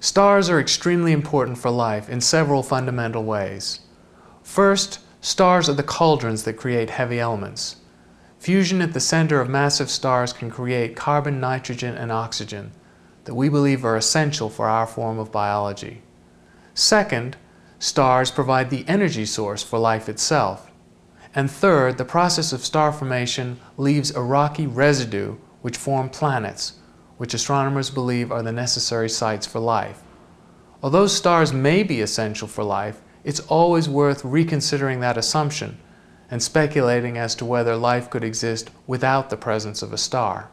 Stars are extremely important for life in several fundamental ways. First, stars are the cauldrons that create heavy elements. Fusion at the center of massive stars can create carbon, nitrogen, and oxygen that we believe are essential for our form of biology. Second, stars provide the energy source for life itself. And third, the process of star formation leaves a rocky residue which form planets, which astronomers believe are the necessary sites for life. Although stars may be essential for life, it's always worth reconsidering that assumption and speculating as to whether life could exist without the presence of a star.